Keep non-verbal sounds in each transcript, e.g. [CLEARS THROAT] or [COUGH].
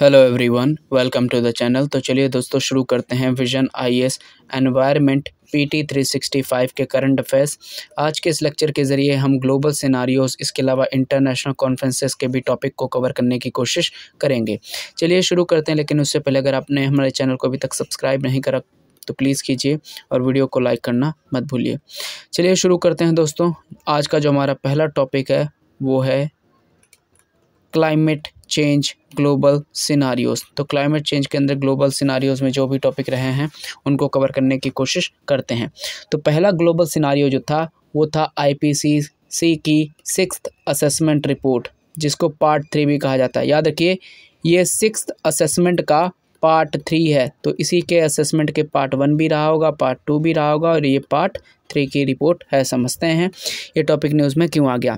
Hello everyone welcome to the channel तो चलिए दोस्तों शुरू करते हैं विजन आईएएस एनवायरनमेंट पीटी 365 के करंट अफेयर्स आज के इस लेक्चर के ज़रिए हम ग्लोबल सिनारियोस इसके अलावा इंटरनेशनल कॉन्फ्रेंसेस के भी टॉपिक को कवर करने की कोशिश करेंगे चलिए शुरू करते हैं लेकिन उससे पहले अगर आपने हमारे चैनल को अभी तक सब्सक्राइब नहीं करा तो प्लीज़ कीजिए और वीडियो को लाइक करना मत भूलिए चलिए शुरू करते हैं दोस्तों आज का जो हमारा पहला टॉपिक है वो है क्लाइमेट चेंज ग्लोबल सिनारियोस तो क्लाइमेट चेंज के अंदर ग्लोबल सिनारियोस में जो भी टॉपिक रहे हैं उनको कवर करने की कोशिश करते हैं तो पहला ग्लोबल सिनारियो जो था वो था आईपीसीसी की सिक्स असेसमेंट रिपोर्ट जिसको पार्ट थ्री भी कहा जाता है याद रखिए ये सिक्स असेसमेंट का पार्ट थ्री है तो इसी के असेसमेंट के पार्ट वन भी रहा होगा पार्ट टू भी रहा होगा और ये पार्ट थ्री की रिपोर्ट है समझते हैं ये टॉपिक न्यूज़ में क्यों आ गया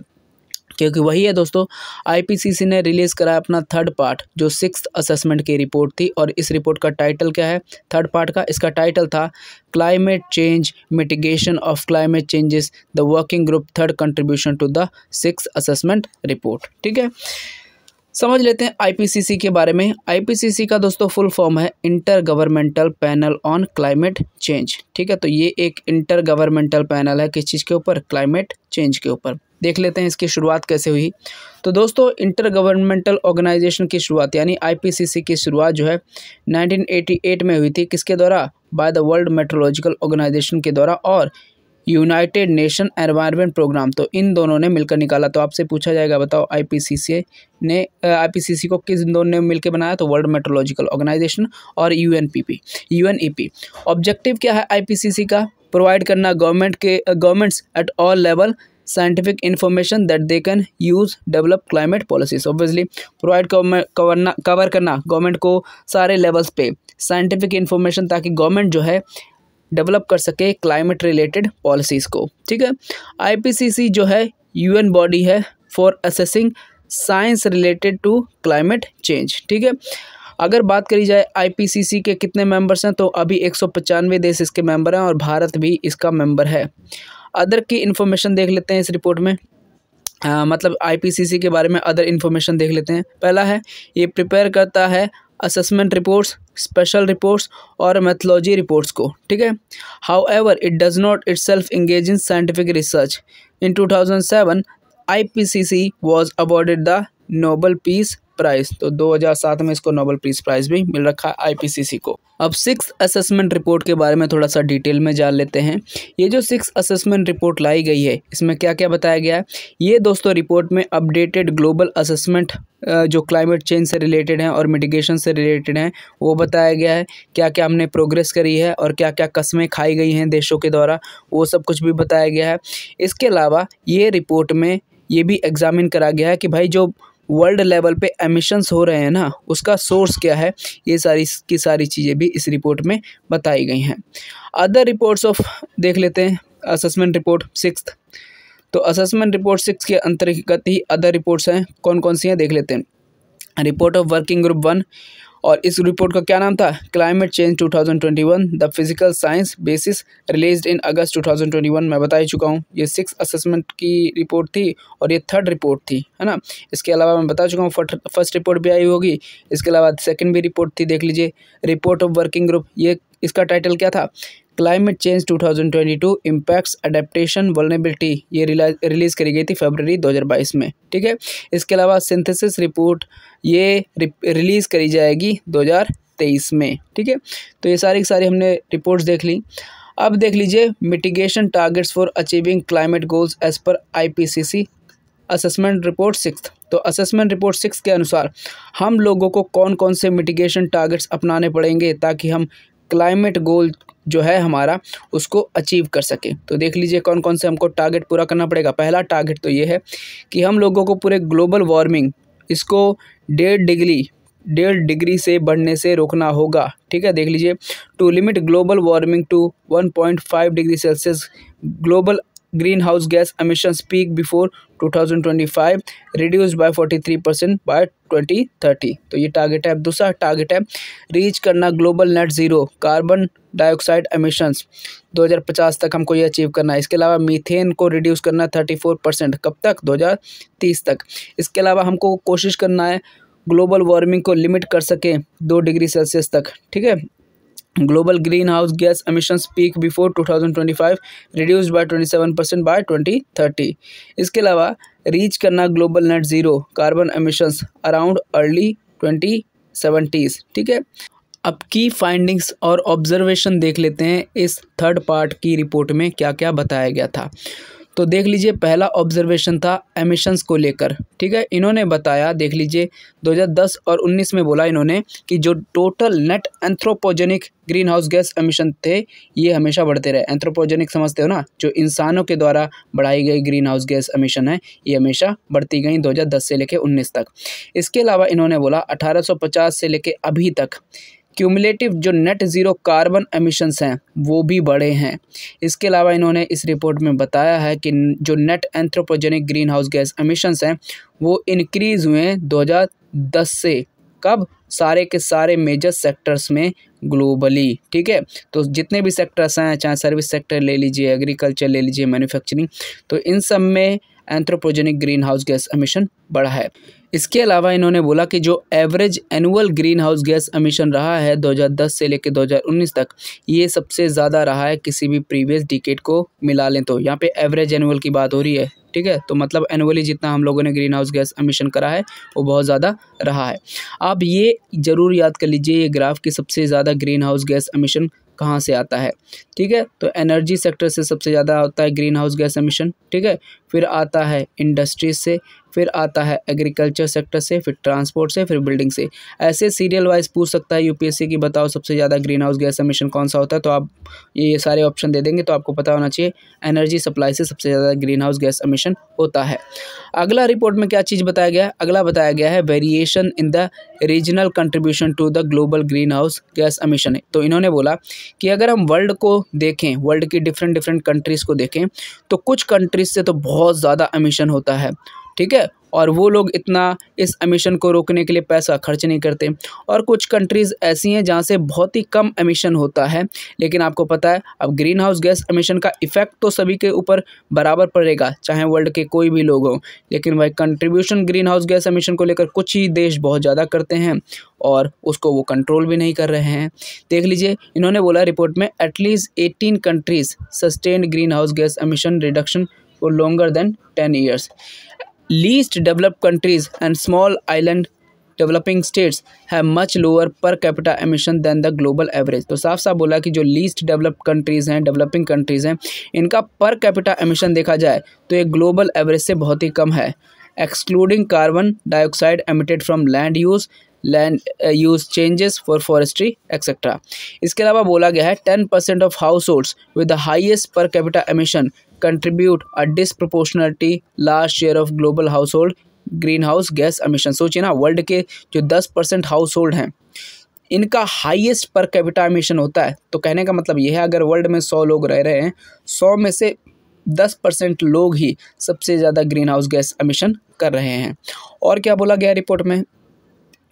क्योंकि वही है दोस्तों आईपीसीसी ने रिलीज़ कराया अपना थर्ड पार्ट जो सिक्स असेसमेंट की रिपोर्ट थी और इस रिपोर्ट का टाइटल क्या है थर्ड पार्ट का इसका टाइटल था climate change mitigation of climate changes the working group third contribution to the six assessment report ठीक है समझ लेते हैं आईपीसीसी के बारे में आईपीसीसी का दोस्तों फुल फॉर्म है intergovernmental panel on climate change ठीक है तो ये एक इंटर गवर्नमेंटल पैनल है किस चीज़ के ऊपर क्लाइमेट चेंज के ऊपर देख लेते हैं इसकी शुरुआत कैसे हुई तो दोस्तों इंटर गवर्नमेंटल ऑर्गेनाइजेशन की शुरुआत यानी आईपीसीसी की शुरुआत जो है 1988 में हुई थी किसके द्वारा by the world meteorological organization के द्वारा और यूनाइटेड नेशन एनवायरमेंट प्रोग्राम तो इन दोनों ने मिलकर निकाला तो आपसे पूछा जाएगा बताओ आईपीसीसी ने आईपीसीसी को किस दोनों ने मिलकर बनाया तो वर्ल्ड मेट्रोलॉजिकल ऑर्गेनाइजेशन और यूएनपीपी यूएनईपी ऑब्जेक्टिव क्या है आईपीसीसी का प्रोवाइड करना गवर्नमेंट के governments at all level scientific information that they can use develop climate policies obviously provide cover करना गवर्नमेंट को सारे लेवल्स पे साइंटिफिक इन्फॉर्मेशन ताकि गवर्नमेंट जो है डेवलप कर सके क्लाइमेट रिलेटेड पॉलिसीज़ को ठीक है आईपीसीसी जो है यूएन बॉडी है for assessing science related to climate change ठीक है अगर बात करी जाए आईपीसीसी के कितने मेंबर्स हैं तो अभी एक देश इसके मेंबर हैं और भारत भी इसका मेंबर है अदर की इन्फॉर्मेशन देख लेते हैं इस रिपोर्ट में आ, मतलब आईपीसीसी के बारे में अदर इन्फॉर्मेशन देख लेते हैं पहला है ये प्रिपेयर करता है असेसमेंट रिपोर्ट्स स्पेशल रिपोर्ट्स और मैथोलॉजी रिपोर्ट्स को ठीक है however it does not itself engage in scientific research in two thousand seven I P C C was awarded the Nobel Peace Prize तो 2007 में इसको Nobel peace prize भी मिल रखा है सी को अब सिक्स असेसमेंट रिपोर्ट के बारे में थोड़ा सा डिटेल में जान लेते हैं ये जो सिक्स असेसमेंट रिपोर्ट लाई गई है इसमें क्या क्या बताया गया है ये दोस्तों रिपोर्ट में अपडेटेड ग्लोबल असेसमेंट जो क्लाइमेट चेंज से रिलेटेड हैं और मिटिगेशन से रिलेटेड हैं वो बताया गया है क्या क्या हमने प्रोग्रेस करी है और क्या क्या कस्में खाई गई हैं देशों के द्वारा वो सब कुछ भी बताया गया है इसके अलावा ये रिपोर्ट में ये भी एग्जामिन करा गया है कि भाई जो वर्ल्ड लेवल पे एमिशंस हो रहे हैं ना उसका सोर्स क्या है ये सारी की सारी चीज़ें भी इस रिपोर्ट में बताई गई हैं अदर रिपोर्ट्स ऑफ देख लेते हैं असेसमेंट रिपोर्ट सिक्स तो असेसमेंट रिपोर्ट सिक्स के अंतर्गत ही अदर रिपोर्ट्स हैं कौन कौन सी हैं देख लेते हैं report of working group one और इस रिपोर्ट का क्या नाम था climate change 2021 the physical science basis release in August 2021 मैं बता ही चुका हूँ ये सिक्स असेसमेंट की रिपोर्ट थी और ये थर्ड रिपोर्ट थी है ना इसके अलावा मैं बता चुका हूँ फर्स्ट रिपोर्ट भी आई होगी इसके अलावा सेकेंड भी रिपोर्ट थी देख लीजिए रिपोर्ट ऑफ वर्किंग ग्रुप ये इसका टाइटल क्या था climate change 2022 impacts adaptation vulnerability ये रिलीज़ करी गई थी फरवरी 2022 में ठीक है इसके अलावा सिंथेसिस रिपोर्ट ये रिलीज़ करी जाएगी 2023 में ठीक है तो ये सारी की सारी हमने रिपोर्ट्स देख ली अब देख लीजिए mitigation targets for achieving climate goals as per see assessment report six तो असेसमेंट रिपोर्ट सिक्स के अनुसार हम लोगों को कौन कौन से मिटिगेशन टारगेट्स अपनाने पड़ेंगे ताकि हम क्लाइमेट गोल जो है हमारा उसको अचीव कर सके तो देख लीजिए कौन कौन से हमको टारगेट पूरा करना पड़ेगा पहला टारगेट तो ये है कि हम लोगों को पूरे ग्लोबल वार्मिंग इसको डेढ़ डिग्री डेढ़ डिग्री से बढ़ने से रोकना होगा ठीक है देख लीजिए to limit global warming to one point five degree Celsius global greenhouse gas emissions peak before 2025 by forty 43 percent by 2030 तो ये टारगेट है दूसरा टारगेट है रीच करना global net zero carbon dioxide emissions 2050 तक हमको ये अचीव करना है इसके अलावा मीथेन को रिड्यूस करना 34 परसेंट कब तक 2030 तक इसके अलावा हमको कोशिश करना है ग्लोबल वार्मिंग को लिमिट कर सकें दो डिग्री सेल्सियस तक ठीक है global greenhouse gas emissions peak before 2025 reduced by 27% by 2030 इसके अलावा रीच करना global net zero carbon emissions around early twenty seventies ठीक है अब की फाइंडिंग्स और ऑब्जर्वेशन देख लेते हैं इस थर्ड पार्ट की रिपोर्ट में क्या क्या बताया गया था तो देख लीजिए पहला ऑब्जर्वेशन था एमिशंस को लेकर ठीक है इन्होंने बताया देख लीजिए 2010 और 19 में बोला इन्होंने कि जो total net anthropogenic greenhouse gas emission थे ये हमेशा बढ़ते रहे एंथ्रोपोजेनिक समझते हो ना जो इंसानों के द्वारा बढ़ाई गई ग्रीन हाउस गैस एमिशन है ये हमेशा बढ़ती गई 2010 से लेकर 19 तक इसके अलावा इन्होंने बोला 1850 से लेकर अभी तक क्यूमुलेटिव जो नेट ज़ीरो कार्बन एमिशंस हैं वो भी बढ़े हैं इसके अलावा इन्होंने इस रिपोर्ट में बताया है कि जो net anthropogenic greenhouse gas emissions हैं वो इनक्रीज़ हुए हैं 2010 से कब सारे के सारे मेजर सेक्टर्स में ग्लोबली ठीक है तो जितने भी सेक्टर्स हैं चाहे सर्विस सेक्टर ले लीजिए एग्रीकल्चर ले लीजिए मैन्युफैक्चरिंग तो इन सब में anthropogenic greenhouse gas emission बढ़ा है इसके अलावा इन्होंने बोला कि जो average annual greenhouse gas emission रहा है 2010 से लेकर 2019 तक ये सबसे ज़्यादा रहा है किसी भी प्रीवियस डिकेट को मिला लें तो यहाँ पे एवरेज एनुअल की बात हो रही है ठीक है तो मतलब एनुअली जितना हम लोगों ने ग्रीन हाउस गैस अमीशन करा है वो बहुत ज़्यादा रहा है आप ये ज़रूर याद कर लीजिए ये ग्राफ की सबसे ज़्यादा ग्रीन हाउस गैस अमीशन कहाँ से आता है ठीक है तो एनर्जी सेक्टर से सबसे ज़्यादा होता है ग्रीन हाउस गैस एमिशन ठीक है फिर आता है इंडस्ट्रीज से फिर आता है एग्रीकल्चर सेक्टर से फिर ट्रांसपोर्ट से फिर बिल्डिंग से ऐसे सीरियल वाइज पूछ सकता है यूपीएससी की बताओ सबसे ज़्यादा ग्रीन हाउस गैस एमिशन कौन सा होता है तो आप ये सारे ऑप्शन दे देंगे तो आपको पता होना चाहिए एनर्जी सप्लाई से सबसे ज़्यादा ग्रीन हाउस गैस एमिशन होता है अगला रिपोर्ट में क्या चीज़ बताया गया अगला बताया गया है variation in the regional contribution to the global greenhouse gas emission तो इन्होंने बोला कि अगर हम वर्ल्ड को देखें वर्ल्ड की डिफरेंट डिफरेंट कंट्रीज़ को देखें तो कुछ कंट्रीज़ से तो बहुत ज़्यादा अमीशन होता है ठीक है और वो लोग इतना इस एमिशन को रोकने के लिए पैसा खर्च नहीं करते और कुछ कंट्रीज़ ऐसी हैं जहाँ से बहुत ही कम एमिशन होता है लेकिन आपको पता है अब ग्रीन हाउस गैस एमिशन का इफ़ेक्ट तो सभी के ऊपर बराबर पड़ेगा चाहे वर्ल्ड के कोई भी लोग हों लेकिन वह contribution greenhouse gas emission को लेकर कुछ ही देश बहुत ज़्यादा करते हैं और उसको वो कंट्रोल भी नहीं कर रहे हैं देख लीजिए इन्होंने बोला रिपोर्ट में at least eighteen countries sustain greenhouse gas emission reduction for longer than ten years least developed countries and small island developing states है much lower per capita emission than the global average तो साफ साफ बोला कि जो least developed countries हैं developing countries हैं इनका पर कैपिटा एमिशन देखा जाए तो ये ग्लोबल एवरेज से बहुत ही कम है excluding carbon dioxide emitted from land use land use changes for forestry etcetera इसके अलावा बोला गया है ten percent of households with the highest per capita emission contribute a disproportionality large share of global household greenhouse gas emission सोचिए ना world के जो दस परसेंट हाउस होल्ड हैं इनका हाइएस्ट पर कैपिटा अमिशन होता है तो कहने का मतलब यह है अगर वर्ल्ड में सौ लोग रह रहे हैं सौ में से दस परसेंट लोग ही सबसे ज़्यादा ग्रीन हाउस गैस अमिशन कर रहे हैं और क्या बोला गया रिपोर्ट में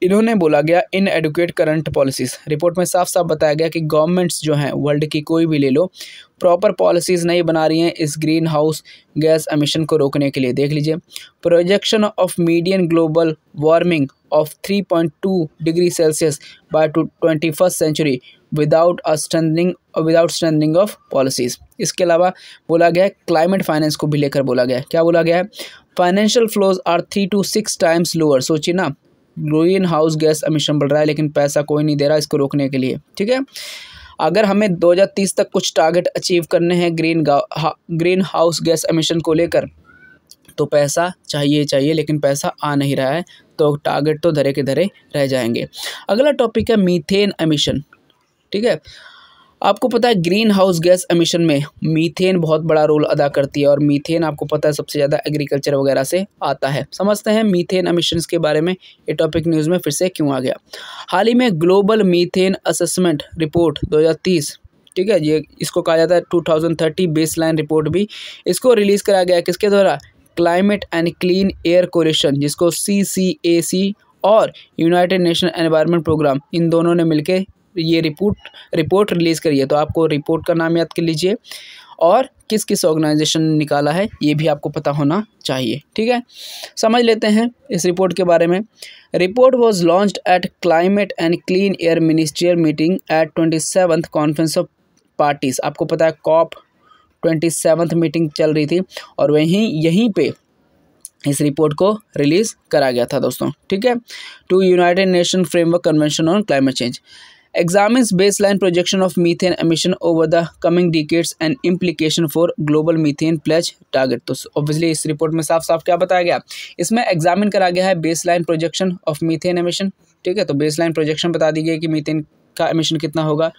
इन्होंने बोला गया inadequate current policies report में साफ साफ बताया गया कि गवर्नमेंट्स जो हैं वर्ल्ड की कोई भी ले लो प्रॉपर पॉलिसीज़ नहीं बना रही हैं इस ग्रीन हाउस गैस एमिशन को रोकने के लिए देख लीजिए projection of median global warming of 3.2 degree Celsius by to twenty first century without strengthening without strengthening of policies इसके अलावा बोला गया है क्लाइमेट फाइनेंस को भी लेकर बोला गया है क्या बोला गया है financial flows are three to six times lower सोचिए ना ग्रीन हाउस गैस एमिशन बढ़ रहा है लेकिन पैसा कोई नहीं दे रहा इसको रोकने के लिए ठीक है अगर हमें 2030 तक कुछ टारगेट अचीव करने हैं ग्रीन हा, ग्रीन हाउस गैस एमिशन को लेकर तो पैसा चाहिए चाहिए लेकिन पैसा आ नहीं रहा है तो टारगेट तो धरे के धरे रह जाएंगे अगला टॉपिक है मीथेन एमिशन ठीक है आपको पता है ग्रीन हाउस गैस एमिशन में मीथेन बहुत बड़ा रोल अदा करती है और मीथेन आपको पता है सबसे ज़्यादा एग्रीकल्चर वगैरह से आता है समझते हैं मीथेन एमिशंस के बारे में ये टॉपिक न्यूज़ में फिर से क्यों आ गया हाल ही में ग्लोबल मीथेन असेसमेंट रिपोर्ट 2030 ठीक है ये इसको कहा जाता है टू थाउजेंड रिपोर्ट भी इसको रिलीज़ कराया गया किसके द्वारा climate and clean air coalition जिसको सी और यूनाइटेड नेशन एनवायरनमेंट प्रोग्राम इन दोनों ने मिलकर ये रिपोर्ट रिपोर्ट रिलीज़ करी है तो आपको रिपोर्ट का नाम याद कर लीजिए और किस किस ऑर्गेनाइजेशन ने निकाला है ये भी आपको पता होना चाहिए ठीक है समझ लेते हैं इस रिपोर्ट के बारे में report was launch at climate and clean air ministerial meeting at twenty seventh conference of parties आपको पता है कॉप ट्वेंटी सेवन्थ मीटिंग चल रही थी और वहीं यहीं पे इस रिपोर्ट को रिलीज़ करा गया था दोस्तों ठीक है to United Nation framework convention on climate change examines baseline projection of methane emission over the coming decades and implication for global methane pledge target तो obviously इस report में साफ साफ क्या बताया गया इसमें examine करा गया है baseline projection of methane emission ठीक है तो baseline projection बता दी गई कि methane का एमिशन कितना होगा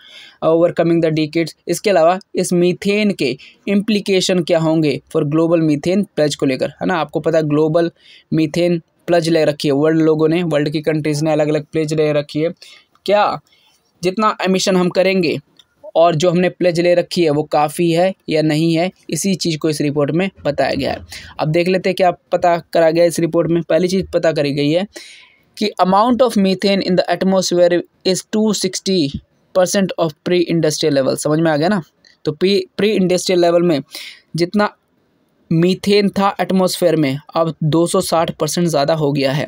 ओवर कमिंग द डिकेट्स इसके अलावा इस मीथेन के इम्प्लीकेशन क्या होंगे फॉर ग्लोबल मीथेन प्लेज को लेकर है ना आपको पता है ग्लोबल मीथेन प्लज ले रखी है वर्ल्ड लोगों ने वर्ल्ड की कंट्रीज़ ने अलग अलग प्लेज ले रखी है क्या जितना एमिशन हम करेंगे और जो हमने प्लेज ले रखी है वो काफ़ी है या नहीं है इसी चीज़ को इस रिपोर्ट में बताया गया है अब देख लेते हैं क्या पता करा गया इस रिपोर्ट में पहली चीज़ पता करी गई है कि amount of methane in the atmosphere is two sixty percent of pre industrial level समझ में आ गया ना तो प्री प्री इंडस्ट्रियल लेवल में जितना मीथेन था एटमॉस्फेयर में अब 260 परसेंट ज़्यादा हो गया है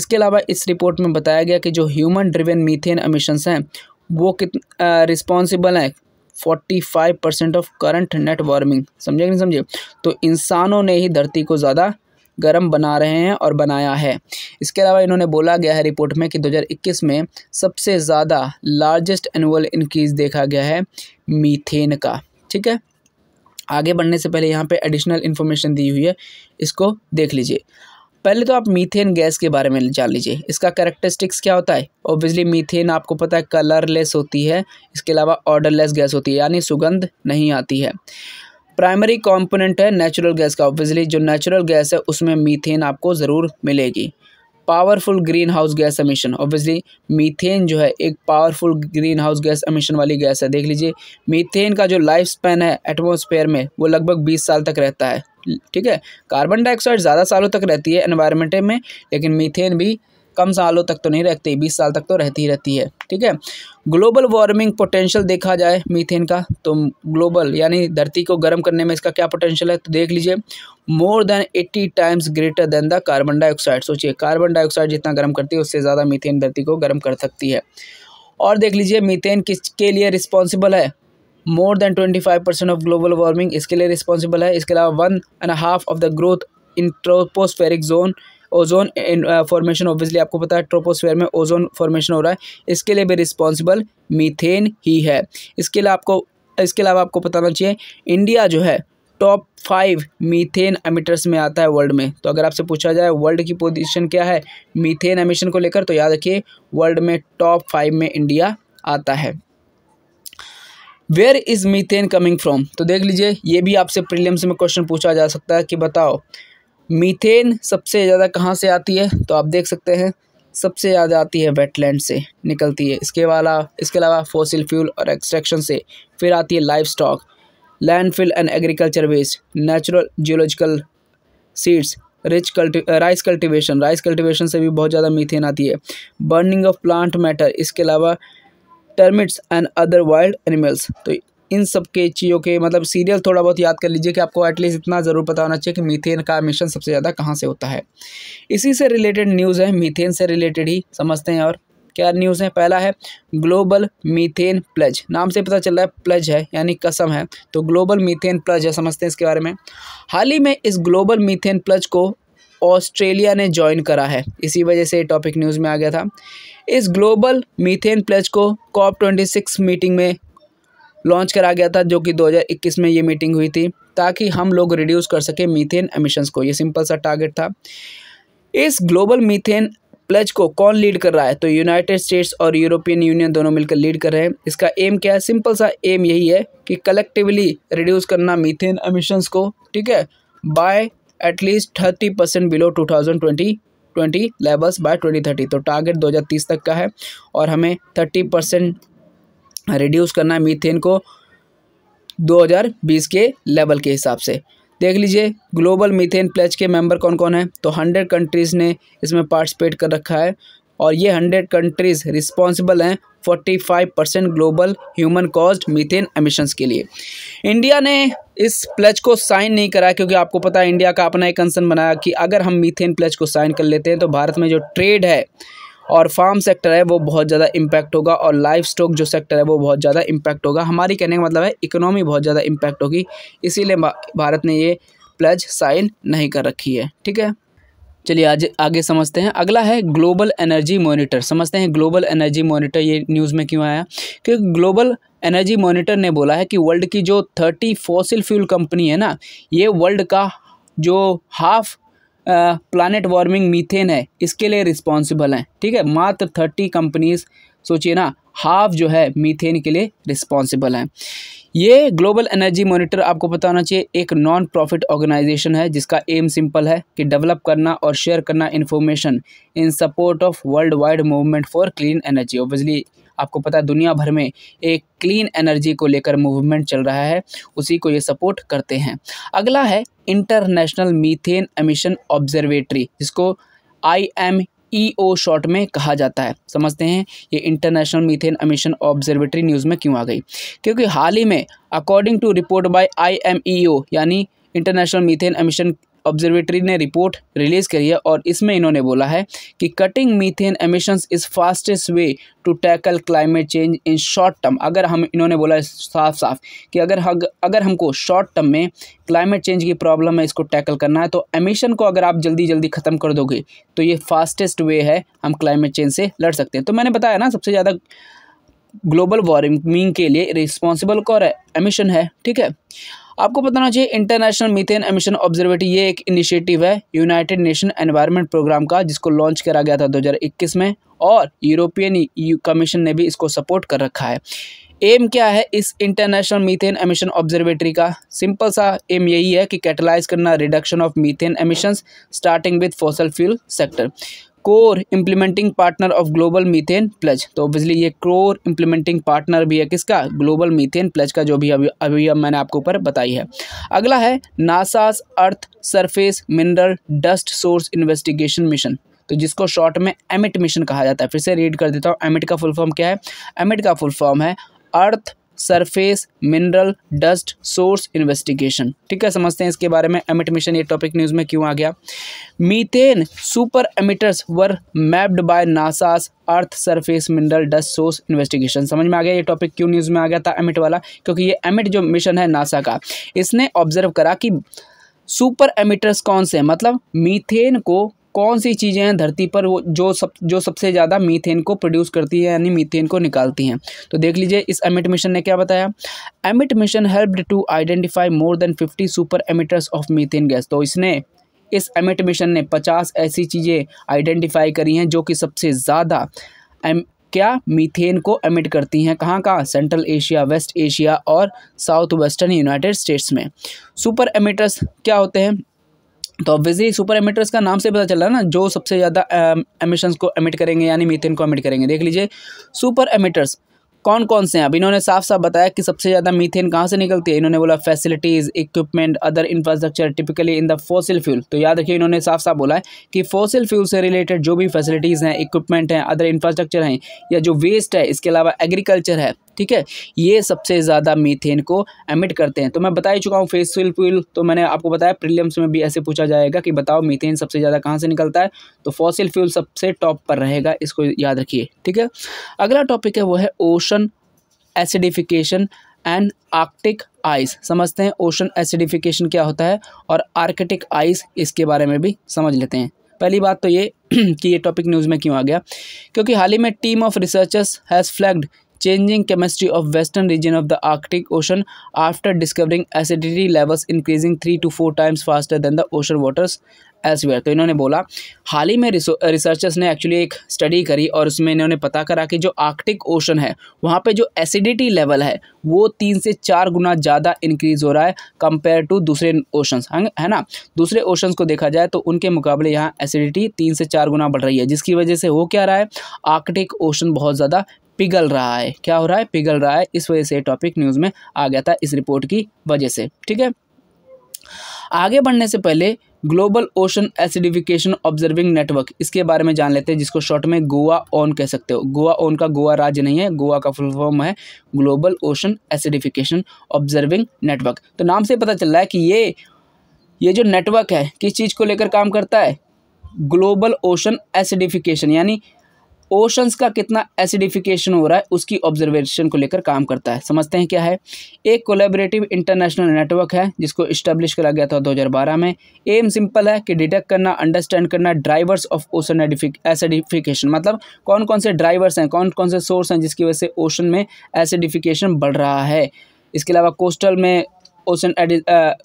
इसके अलावा इस रिपोर्ट में बताया गया कि जो ह्यूमन ड्रिवेन मीथेन अमिशंस हैं वो कित रिस्पॉन्सिबल हैं forty five percent of current net warming समझे नहीं समझे तो इंसानों ने ही धरती को ज़्यादा गर्म बना रहे हैं और बनाया है इसके अलावा इन्होंने बोला गया है रिपोर्ट में कि 2021 में सबसे ज़्यादा लार्जेस्ट एनुअल इंक्रीज देखा गया है मीथेन का ठीक है आगे बढ़ने से पहले यहाँ पे एडिशनल इन्फॉर्मेशन दी हुई है इसको देख लीजिए पहले तो आप मीथेन गैस के बारे में जान लीजिए इसका करेक्टरिस्टिक्स क्या होता है ऑब्वियसली मीथेन आपको पता है कलरलेस होती है इसके अलावा ऑर्डरलेस गैस होती है यानी सुगंध नहीं आती है प्राइमरी कंपोनेंट है नेचुरल गैस का ऑब्वियसली जो नेचुरल गैस है उसमें मीथेन आपको ज़रूर मिलेगी powerful greenhouse gas emission obviously methane जो है एक powerful greenhouse gas emission वाली गैस है देख लीजिए मीथेन का जो लाइफ स्पैन है एटमोसफेयर में वो लगभग बीस साल तक रहता है ठीक है कार्बन डाइऑक्साइड ज़्यादा सालों तक रहती है एनवायरमेंट में लेकिन मीथेन भी कम सालों तक तो नहीं रहती बीस साल तक तो रहती ही रहती है ठीक है ग्लोबल वार्मिंग पोटेंशियल देखा जाए मीथेन का तो ग्लोबल यानी धरती को गर्म करने में इसका क्या पोटेंशियल है तो देख लीजिए more than eighty times greater than the carbon dioxide सोचिए कार्बन डाइऑक्साइड जितना गर्म करती है उससे ज़्यादा मीथेन धरती को गर्म कर सकती है और देख लीजिए मीथेन किसके लिए रिस्पॉन्सिबल है more than twenty five percent of global warming इसके लिए रिस्पॉन्सिबल है इसके अलावा one and half of the growth in tropospheric zone ozone formation obviously आपको पता है ट्रोपोस्फेयर में ओजोन फॉर्मेशन हो रहा है इसके लिए भी रिस्पॉन्सिबल मीथेन ही है इसके लिए आपको इसके अलावा आपको पता होना चाहिए इंडिया जो है टॉप फाइव मीथेन एमिटर्स में आता है वर्ल्ड में तो अगर आपसे पूछा जाए वर्ल्ड की पोजीशन क्या है मीथेन एमिशन को लेकर तो याद रखिए वर्ल्ड में टॉप फाइव में इंडिया आता है where is methane coming from तो देख लीजिए ये भी आपसे प्रीलिम्स में क्वेश्चन पूछा जा सकता है कि बताओ मीथेन सबसे ज़्यादा कहाँ से आती है तो आप देख सकते हैं सबसे ज़्यादा आती है वेटलैंड से निकलती है इसके वाला इसके अलावा फोसिल फ्यूल और एक्सट्रैक्शन से फिर आती है livestock landfill and agriculture waste natural geological seeds rich कल्टि राइस कल्टिवेशन राइस कल्टिवेशन से भी बहुत ज़्यादा मीथेन आती है बर्निंग ऑफ प्लांट मैटर इसके अलावा termites and other wild animals तो इन सब के चीज़ों के मतलब सीरियल थोड़ा बहुत याद कर लीजिए कि आपको एटलीस्ट इतना ज़रूर पता होना चाहिए कि मीथेन का मिशन सबसे ज़्यादा कहाँ से होता है इसी से रिलेटेड न्यूज़ है मीथेन से रिलेटेड ही समझते हैं और क्या न्यूज़ है पहला है ग्लोबल मीथेन प्लज नाम से पता चल रहा है प्लज है यानी कसम है तो ग्लोबल मीथेन प्लज है समझते हैं इसके बारे में हाल ही में इस ग्लोबल मीथेन प्लज को ऑस्ट्रेलिया ने ज्वाइन करा है इसी वजह से टॉपिक न्यूज़ में आ गया था इस ग्लोबल मीथेन प्लज को कॉप ट्वेंटी सिक्स मीटिंग में लॉन्च करा गया था जो कि 2021 में ये मीटिंग हुई थी ताकि हम लोग रिड्यूस कर सकें मीथेन एमिशंस को ये सिंपल सा टारगेट था इस ग्लोबल मीथेन प्लज को कौन लीड कर रहा है तो यूनाइटेड स्टेट्स और यूरोपियन यूनियन दोनों मिलकर लीड कर रहे हैं इसका एम क्या है सिंपल सा एम यही है कि कलेक्टिवली रिड्यूस करना मीथेन एमिशंस को ठीक है by at least thirty percent below two thousand twenty twenty levels by twenty thirty तो टारगेट तीस तक का है और हमें थर्टी परसेंट रिड्यूस करना है मीथेन को 2020 के लेवल के हिसाब से देख लीजिए ग्लोबल मीथेन प्लेज के मेंबर कौन कौन है तो हंड्रेड कंट्रीज़ ने इसमें पार्टिसिपेट कर रखा है और ये हंड्रेड कंट्रीज़ रिस्पॉन्सिबल हैं forty five percent global human caused methane emissions के लिए इंडिया ने इस प्लेज को साइन नहीं कराया क्योंकि आपको पता है इंडिया का अपना एक कंसर्न बनाया कि अगर हम मीथेन प्लेज को साइन कर लेते हैं तो भारत में जो ट्रेड है और फार्म सेक्टर है वो बहुत ज़्यादा इम्पैक्ट होगा और लाइफ स्टॉक जो सेक्टर है वो बहुत ज़्यादा इम्पैक्ट होगा हमारी कहने का मतलब है इकोनॉमी बहुत ज़्यादा इम्पैक्ट होगी इसीलिए भारत ने ये प्लेज साइन नहीं कर रखी है ठीक है चलिए आज आगे समझते हैं अगला है ग्लोबल एनर्जी मॉनिटर समझते हैं ग्लोबल एनर्जी मॉनिटर ये न्यूज़ में क्यों आया क्योंकि ग्लोबल एनर्जी मॉनिटर ने बोला है कि वर्ल्ड की जो थर्टी फॉसिल फ्यूल कंपनी है ना ये वर्ल्ड का जो हाफ प्लानट वार्मिंग मीथेन है इसके लिए रिस्पॉन्सिबल हैं ठीक है मात्र थर्टी कंपनीज सोचिए ना हाफ जो है मीथेन के लिए रिस्पॉन्सिबल हैं ये ग्लोबल एनर्जी मॉनिटर आपको पता होना चाहिए एक नॉन प्रॉफिट ऑर्गेनाइजेशन है जिसका एम सिंपल है कि डेवलप करना और शेयर करना information in support of world wide movement for clean energy obviously आपको पता है दुनिया भर में एक क्लीन एनर्जी को लेकर मूवमेंट चल रहा है उसी को ये सपोर्ट करते हैं अगला है इंटरनेशनल मीथेन एमिशन ऑब्जर्वेटरी जिसको आई एम ई ओ शॉर्ट में कहा जाता है समझते हैं ये international methane emission observatory news में क्यों आ गई क्योंकि हाल ही में according to report by I M E O यानी इंटरनेशनल मीथेन एमिशन ऑब्जर्वेटरी ने रिपोर्ट रिलीज़ करी है और इसमें इन्होंने बोला है कि cutting methane emissions is fastest way to tackle climate change in short term अगर हम इन्होंने बोला साफ साफ कि अगर हग, अगर हमको शॉर्ट टर्म में क्लाइमेट चेंज की प्रॉब्लम है इसको टैकल करना है तो एमिशन को अगर आप जल्दी जल्दी ख़त्म कर दोगे तो ये फास्टेस्ट वे है हम क्लाइमेट चेंज से लड़ सकते हैं तो मैंने बताया ना सबसे ज़्यादा ग्लोबल वार्मिंग के लिए रिस्पॉन्सिबल कौन है एमिशन है ठीक है आपको पता होना चाहिए इंटरनेशनल मीथेन एमिशन ऑब्जर्वेटरी ये एक इनिशिएटिव है यूनाइटेड नेशन एनवायरनमेंट प्रोग्राम का जिसको लॉन्च करा गया था 2021 में और यूरोपियन कमीशन e ने भी इसको सपोर्ट कर रखा है एम क्या है इस इंटरनेशनल मीथेन एमिशन ऑब्जर्वेटरी का सिंपल सा एम यही है कि कैटलाइज करना reduction of methane emissions starting with fossil fuel sector core implementing partner of global methane pledge तो ऑब्वियसली ये कोर इम्प्लीमेंटिंग पार्टनर भी है किसका ग्लोबल मीथेन प्लज का जो भी अभी अभी अब मैंने आपको ऊपर बताई है अगला है NASA's earth surface mineral dust source investigation mission तो जिसको शॉर्ट में एमिट मिशन कहा जाता है फिर से रीड कर देता हूँ एमिट का फुल फॉर्म क्या है एमिट का फुल फॉर्म है earth surface mineral dust source investigation ठीक है समझते हैं इसके बारे में एमिट मिशन ये टॉपिक न्यूज़ में क्यों आ गया methane super emitters were mapped by NASA's earth surface mineral dust source investigation समझ में आ गया ये टॉपिक क्यों न्यूज़ में आ गया था एमिट वाला क्योंकि ये एमिट जो मिशन है नासा का इसने ऑब्जर्व करा कि सुपर एमिटर्स कौन से मतलब मीथेन को कौन सी चीज़ें हैं धरती पर वो जो सब जो सबसे ज़्यादा मीथेन को प्रोड्यूस करती है यानी मीथेन को निकालती हैं तो देख लीजिए इस एमिट मिशन ने क्या बताया EMIT mission helped to identify more than fifty super emitters of methane gas तो इसने इस एमिट मिशन ने पचास ऐसी चीज़ें आइडेंटिफाई करी हैं जो कि सबसे ज़्यादा क्या मीथेन को एमिट करती हैं कहाँ कहाँ सेंट्रल एशिया वेस्ट एशिया और साउथ वेस्टर्न यूनाइटेड स्टेट्स में सुपर एमिटर्स क्या होते हैं तो ऑब्वियसली सुपर एमिटर्स का नाम से पता चल रहा है ना जो सबसे ज़्यादा एमिशंस को एमिट करेंगे यानी मीथेन को एमिट करेंगे देख लीजिए सुपर एमिटर्स कौन कौन से हैं अब इन्होंने साफ साफ बताया कि सबसे ज़्यादा मीथेन कहाँ से निकलती है इन्होंने बोला facilities equipment other infrastructure typically in the fossil fuel तो याद रखिए इन्होंने साफ साफ बोला है कि फोसिल फ्यूल से रिलेटेड जो भी फैसिलिटीज़ हैं इक्विपमेंट हैं अदर इंफ्रास्ट्रक्चर हैं या जो वेस्ट है इसके अलावा एग्रीकल्चर है ठीक है ये सबसे ज़्यादा मीथेन को एमिट करते हैं तो मैं बता ही चुका हूँ फेस फ्यूल तो मैंने आपको बताया प्रिलियम्स में भी ऐसे पूछा जाएगा कि बताओ मीथेन सबसे ज़्यादा कहाँ से निकलता है तो फॉसिल फ्यूल सबसे टॉप पर रहेगा इसको याद रखिए ठीक है अगला टॉपिक है वो है ocean acidification and Arctic ice समझते हैं ओशन एसिडिफिकेशन क्या होता है और आर्कटिक आइस इसके बारे में भी समझ लेते हैं पहली बात तो ये [CLEARS THROAT] कि ये टॉपिक न्यूज़ में क्यों आ गया क्योंकि हाल ही में team of researchers has flagged changing chemistry of western region of the Arctic Ocean after discovering acidity levels increasing three to four times faster than the ocean waters elsewhere. तो इन्होंने बोला हाल ही में रिसर्चर्स ने एक्चुअली एक study करी और उसमें इन्होंने पता करा कि जो आर्कटिक ओशन है वहाँ पे जो एसिडिटी लेवल है वो तीन से चार गुना ज़्यादा इंक्रीज़ हो रहा है कंपेयर टू दूसरे ओशंस है ना दूसरे ओशंस को देखा जाए तो उनके मुकाबले यहाँ एसिडिटी तीन से चार गुना बढ़ रही है जिसकी वजह से हो क्या रहा है आर्कटिक ओशन बहुत ज़्यादा पिघल रहा है क्या हो रहा है पिघल रहा है इस वजह से टॉपिक न्यूज़ में आ गया था इस रिपोर्ट की वजह से ठीक है आगे बढ़ने से पहले global ocean acidification observing network इसके बारे में जान लेते हैं जिसको शॉर्ट में गोवा ऑन कह सकते हो गोवा ऑन का गोवा राज्य नहीं है गोवा का फुल फॉर्म है global ocean acidification observing network तो नाम से पता चल रहा है कि ये ये जो नेटवर्क है किस चीज़ को लेकर काम करता है ग्लोबल ओशन एसिडिफिकेशन यानी ओशंस का कितना एसिडिफिकेशन हो रहा है उसकी ऑब्जर्वेशन को लेकर काम करता है समझते हैं क्या है एक कोलेबरेटिव इंटरनेशनल नेटवर्क है जिसको इस्टेब्लिश करा गया था 2012 में एम सिंपल है कि डिटेक्ट करना अंडरस्टैंड करना ड्राइवर्स ऑफ ओशन एसिडिफिकेशन मतलब कौन कौन से ड्राइवर्स हैं कौन कौन से सोर्स हैं जिसकी वजह से ओशन में एसिडिफिकेशन बढ़ रहा है इसके अलावा कोस्टल में ओशन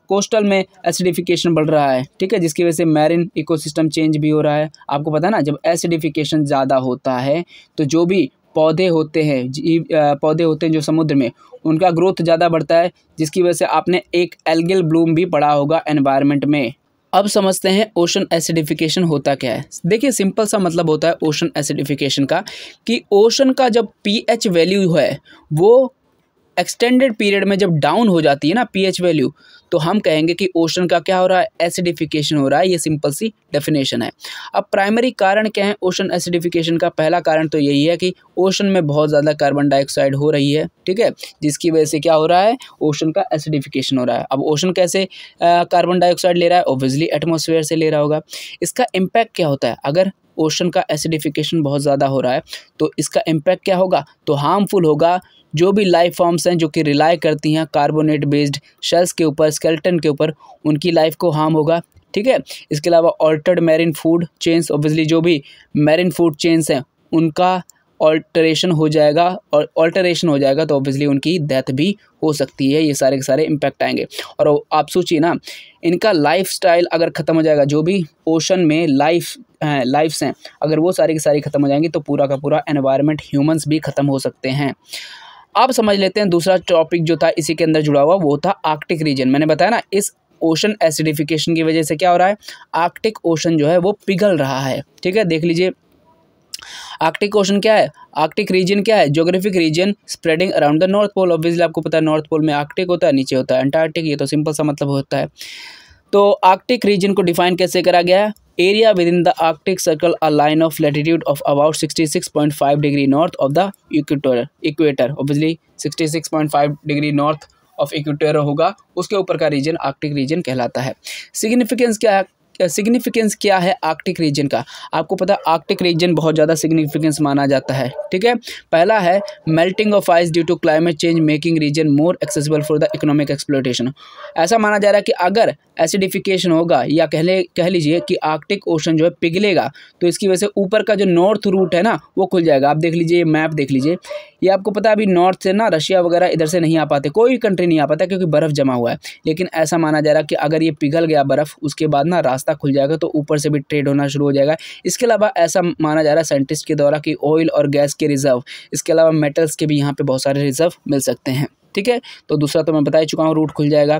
कोस्टल uh, में एसिडिफिकेशन बढ़ रहा है ठीक है जिसकी वजह से मैरिन इकोसिस्टम चेंज भी हो रहा है आपको पता है ना जब एसिडिफिकेशन ज़्यादा होता है तो जो भी पौधे होते हैं जीव पौधे होते हैं जो समुद्र में उनका ग्रोथ ज़्यादा बढ़ता है जिसकी वजह से आपने एक एल्गिल ब्लूम भी पड़ा होगा एनवायरमेंट में अब समझते हैं ओशन एसिडिफिकेशन होता क्या है देखिए सिंपल सा मतलब होता है ओशन एसिडिफिकेशन का कि ओशन का जब पीएच वैल्यू है वो एक्सटेंडेड पीरियड में जब डाउन हो जाती है ना पीएच वैल्यू तो हम कहेंगे कि ओशन का क्या हो रहा है एसिडिफिकेशन हो रहा है ये सिंपल सी डेफिनेशन है अब प्राइमरी कारण क्या है ओशन एसिडिफिकेशन का पहला कारण तो यही है कि ओशन में बहुत ज़्यादा कार्बन डाइऑक्साइड हो रही है ठीक है जिसकी वजह से क्या हो रहा है ओशन का एसिडिफिकेशन हो रहा है अब ओशन कैसे कार्बन डाइऑक्साइड ले रहा है ओबियसली एटमोसफेयर से ले रहा होगा इसका इम्पैक्ट क्या होता है अगर ओशन का एसिडिफिकेशन बहुत ज़्यादा हो रहा है तो इसका इम्पैक्ट क्या होगा तो हार्मफुल होगा जो भी लाइफ फॉर्म्स हैं जो कि रिलाई करती हैं कार्बोनेट बेस्ड शेल्स के ऊपर स्केल्टन के ऊपर उनकी लाइफ को हार्म होगा ठीक है इसके अलावा altered marine food chains obviously जो भी मेरिन फूड चेन्स हैं उनका ऑल्टरेशन हो जाएगा और ऑल्टरेशन हो जाएगा तो ऑब्वियसली उनकी डेथ भी हो सकती है ये सारे के सारे इम्पैक्ट आएंगे और आप सोचिए ना इनका लाइफ अगर ख़त्म हो जाएगा जो भी ओशन में लाइफ लाइफ्स हैं अगर वो सारी की सारी ख़त्म हो जाएंगी तो पूरा का पूरा एनवायरनमेंट ह्यूमंस भी ख़त्म हो सकते हैं आप समझ लेते हैं दूसरा टॉपिक जो था इसी के अंदर जुड़ा हुआ वो था आर्कटिक रीजन मैंने बताया ना इस ओशन एसिडिफिकेशन की वजह से क्या हो रहा है आर्कटिक ओशन जो है वो पिघल रहा है ठीक है देख लीजिए आर्कटिक ओशन क्या है आर्कटिक रीजन क्या है geographic region spreading around the North Pole obviously आपको पता है नॉर्थ पोल में आर्कटिक होता है नीचे होता है अंटार्कटिक ये तो सिंपल सा मतलब होता है तो आर्कटिक रीजन को डिफाइन कैसे करा गया है area within the circle a line of the of about sixty six point five degree north of the equator equator obviously sixty six point five degree north of equator होगा उसके ऊपर का reason Arctic region कहलाता है significance क्या है significance क्या है आर्कटिक रीजन का आपको पता आर्कटिक रीजन बहुत ज़्यादा सिग्निफिकेंस माना जाता है ठीक है पहला है melting of ice due to climate change making region more accessible for the economic exploitation ऐसा माना जा रहा है कि अगर एसिडिफिकेशन होगा या कहले कह लीजिए कि आर्कटिक ओशन जो है पिघलेगा तो इसकी वजह से ऊपर का जो नॉर्थ रूट है ना वो खुल जाएगा आप देख लीजिए मैप देख लीजिए ये आपको पता है अभी नॉर्थ से ना रशिया वगैरह इधर से नहीं आ पाते कोई भी कंट्री नहीं आ पाता क्योंकि बर्फ़ जमा हुआ है लेकिन ऐसा माना जा रहा है कि अगर ये पिघल गया बर्फ़ उसके बाद ना रास्ता खुल जाएगा तो ऊपर से भी ट्रेड होना शुरू हो जाएगा इसके अलावा ऐसा माना जा रहा है साइंटिस्ट के द्वारा कि ऑयल और गैस के रिज़र्व इसके अलावा मेटल्स के भी यहाँ पर बहुत सारे रिज़र्व मिल सकते हैं ठीक है तो दूसरा तो मैं बता ही चुका हूँ रूट खुल जाएगा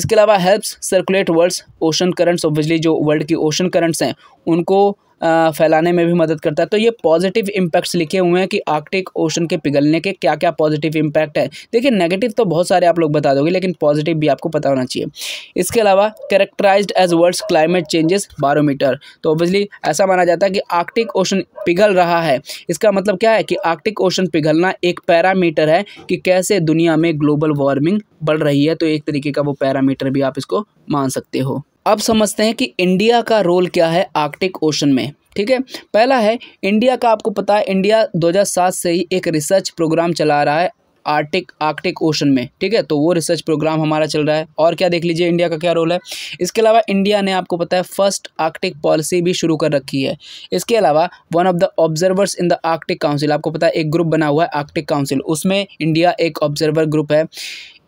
इसके अलावा helps circulate world's ocean currents obviously जो वर्ल्ड की ओशन करंट्स हैं उनको फैलाने में भी मदद करता है तो ये पॉजिटिव इम्पैक्ट्स लिखे हुए हैं कि आर्कटिक ओशन के पिघलने के क्या क्या पॉजिटिव इम्पैक्ट है देखिए नेगेटिव तो बहुत सारे आप लोग बता दोगे लेकिन पॉजिटिव भी आपको पता होना चाहिए इसके अलावा characterise as world's climate change's barometer तो ओबियसली ऐसा माना जाता है कि आर्कटिक ओशन पिघल रहा है इसका मतलब क्या है कि आर्कटिक ओशन पिघलना एक पैरामीटर है कि कैसे दुनिया में ग्लोबल वार्मिंग बढ़ रही है तो एक तरीके का वो पैरामीटर भी आप इसको मान सकते हो अब समझते हैं कि इंडिया का रोल क्या है आर्कटिक ओशन में ठीक है पहला है इंडिया का आपको पता है इंडिया 2007 से ही एक रिसर्च प्रोग्राम चला रहा है आर्टिक आर्कटिक ओशन में ठीक है तो वो रिसर्च प्रोग्राम हमारा चल रहा है और क्या देख लीजिए इंडिया का क्या रोल है इसके अलावा इंडिया ने आपको पता है फर्स्ट आर्कटिक पॉलिसी भी शुरू कर रखी है इसके अलावा one of the observers in the Arctic Council आपको पता है एक ग्रुप बना हुआ है आर्कटिक काउंसिल उसमें इंडिया एक ऑब्जर्वर ग्रुप है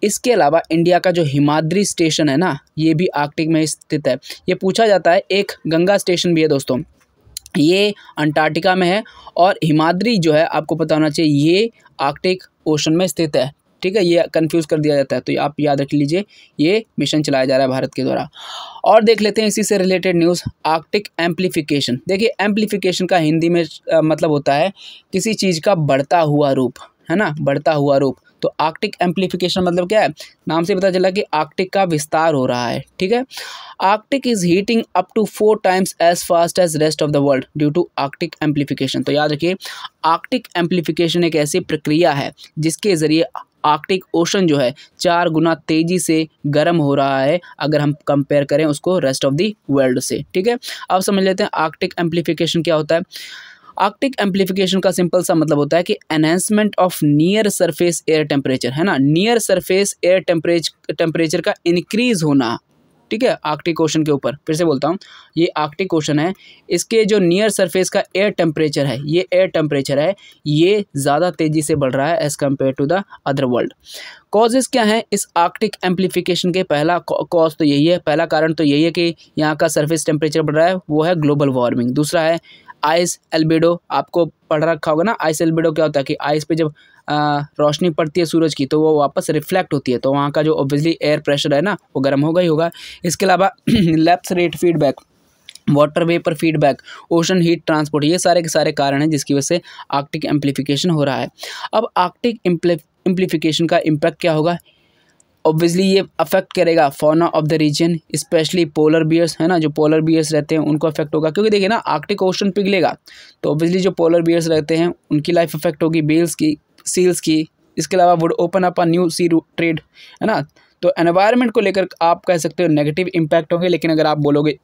इसके अलावा इंडिया का जो हिमाद्री स्टेशन है ना ये भी आर्कटिक में स्थित है ये पूछा जाता है एक गंगा स्टेशन भी है दोस्तों ये अंटार्कटिका में है और हिमाद्री जो है आपको पता होना चाहिए ये आर्कटिक ओशन में स्थित है ठीक है ये कंफ्यूज कर दिया जाता है तो आप याद रख लीजिए ये मिशन चलाया जा रहा है भारत के द्वारा और देख लेते हैं इसी से रिलेटेड न्यूज़ आर्कटिक एम्पलीफिकेशन देखिए एम्पलीफिकेशन का हिंदी में मतलब होता है किसी चीज़ का बढ़ता हुआ रूप है ना बढ़ता हुआ रूप तो आर्कटिक एम्पलीफिकेशन मतलब क्या है नाम से पता चला कि आर्कटिक का विस्तार हो रहा है ठीक है Arctic is heating up to four times as fast as rest of the world due to Arctic amplification तो याद रखिए आर्कटिक एम्पलीफिकेशन एक ऐसी प्रक्रिया है जिसके ज़रिए आर्कटिक ओशन जो है चार गुना तेज़ी से गर्म हो रहा है अगर हम कंपेयर करें उसको रेस्ट ऑफ दी वर्ल्ड से ठीक है अब समझ लेते हैं आर्कटिक एम्पलीफिकेशन क्या होता है आर्कटिक एम्पलीफिकेशन का सिंपल सा मतलब होता है कि enhancement of near surface air temperature है ना near surface air temperature temperature का इंक्रीज होना ठीक है आर्कटिक ओशन के ऊपर फिर से बोलता हूँ ये आर्कटिक ओशन है इसके जो नियर सरफेस का एयर टेम्परेचर है ये एयर टेम्परेचर है ये ज़्यादा तेज़ी से बढ़ रहा है as compared to the other world causes क्या हैं इस आर्कटिक एम्पलीफिकेशन के पहला कॉज तो यही है पहला कारण तो यही है कि यहाँ का सरफेस टेम्परेचर बढ़ रहा है वो है ग्लोबल वार्मिंग दूसरा है आइस एल्बेडो आपको पढ़ रखा होगा ना आइस एल्बेडो क्या होता है कि आइस पे जब रोशनी पड़ती है सूरज की तो वो वापस रिफ्लेक्ट होती है तो वहाँ का जो ऑब्वियसली एयर प्रेशर है ना वो गर्म होगा ही होगा इसके अलावा lapse rate feedback water vapour feedback ocean heat transport ये सारे के सारे कारण हैं जिसकी वजह से आर्कटिक एम्प्लीफिकेशन हो रहा है अब आर्कटिक एम्पलीफिकेशन का इम्पैक्ट क्या होगा ऑब्वियसली ये अफेक्ट करेगा fauna of the region specially polar bears है ना जो पोलर बियर्स रहते हैं उनको अफेक्ट होगा क्योंकि देखिए ना आर्कटिक ओशन पिघलेगा तो ऑब्वियसली जो पोलर बियर्स रहते हैं उनकी लाइफ अफेक्ट होगी बेल्स की सील्स की इसके अलावा would open up a new sea trade है ना तो एनवायरमेंट को लेकर आप कह सकते हो नेगेटिव इम्पैक्ट होंगे लेकिन अगर आप बोलोगे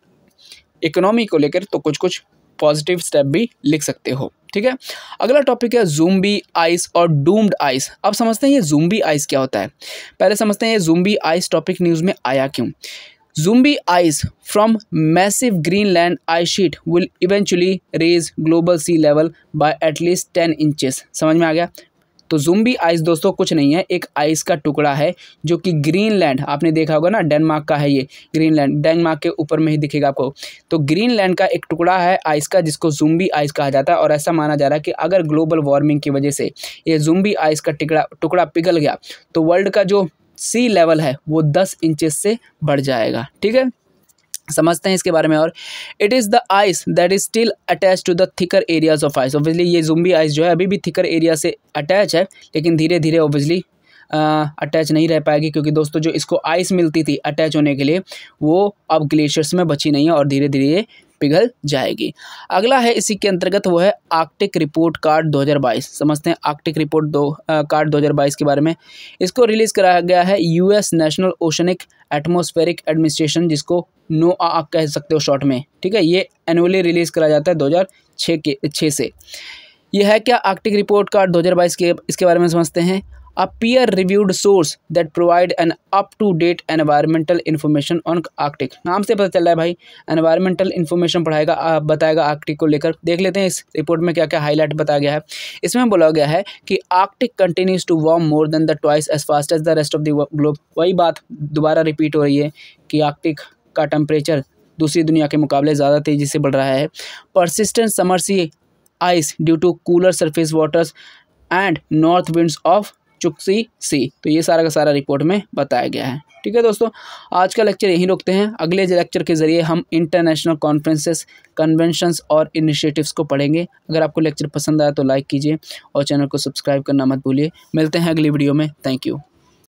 इकोनॉमी को लेकर तो कुछ कुछ पॉजिटिव स्टेप भी लिख सकते हो ठीक है अगला टॉपिक है जूम्बी आइस और डूम्ड आइस अब समझते हैं ये जूम्बी आइस क्या होता है पहले समझते हैं ये जूम्बी आइस टॉपिक न्यूज़ में आया क्यों zombie ice from massive Greenland ice sheet will eventually raise global sea level by at least ten inches समझ में आ गया तो जुम्बी आइस दोस्तों कुछ नहीं है एक आइस का टुकड़ा है जो कि ग्रीनलैंड आपने देखा होगा ना डेनमार्क का है ये ग्रीनलैंड डेनमार्क के ऊपर में ही दिखेगा आपको तो ग्रीनलैंड का एक टुकड़ा है आइस का जिसको जुम्बी आइस कहा जाता है और ऐसा माना जा रहा है कि अगर ग्लोबल वार्मिंग की वजह से ये जुम्बी आइस का टिकड़ा टुकड़ा पिघल गया तो वर्ल्ड का जो सी लेवल है वो दस इंचज से बढ़ जाएगा ठीक है समझते हैं इसके बारे में और it is the ice that is still attach to the thicker areas of ice obviously ये जुम्बी आइस जो है अभी भी थिकर एरिया से अटैच है लेकिन धीरे धीरे ऑब्वियसली अटैच नहीं रह पाएगी क्योंकि दोस्तों जो इसको आइस मिलती थी अटैच होने के लिए वो अब ग्लेशियर्स में बची नहीं है और धीरे धीरे ये पिघल जाएगी अगला है इसी के अंतर्गत वो है आर्कटिक रिपोर्ट कार्ड 2022 समझते हैं आर्कटिक रिपोर्ट दो आ, कार्ड 2022 के बारे में इसको रिलीज़ कराया गया है US National Oceanic Atmospheric Administration जिसको नो आ कह सकते हो शॉर्ट में ठीक है ये एनुअली रिलीज़ करा जाता है दो के छः से यह है क्या आर्कटिक रिपोर्ट कार्ड दो के इसके बारे में समझते हैं a peer reviewed source that provide an up to date environmental information on Arctic. नाम से पता चल रहा है भाई एनवायरमेंटल इन्फॉर्मेशन पढ़ाएगा बताएगा आर्कटिक को लेकर देख लेते हैं इस रिपोर्ट में क्या क्या हाईलाइट बताया गया है इसमें बोला गया है कि Arctic continues to warm more than the twice as fast as the rest of the globe वही बात दोबारा रिपीट हो रही है कि आर्कटिक का टेम्परेचर दूसरी दुनिया के मुकाबले ज़्यादा तेज़ी से बढ़ रहा है persistent summer sea ice due to cooler surface waters and north winds of Chukchi Sea तो ये सारा का सारा रिपोर्ट में बताया गया है ठीक है दोस्तों आज का लेक्चर यहीं रोकते हैं अगले लेक्चर के ज़रिए हम इंटरनेशनल कॉन्फ्रेंसेस कन्वेंशंस और इनिशिएटिव्स को पढ़ेंगे अगर आपको लेक्चर पसंद आया तो लाइक कीजिए और चैनल को सब्सक्राइब करना मत भूलिए मिलते हैं अगली वीडियो में थैंक यू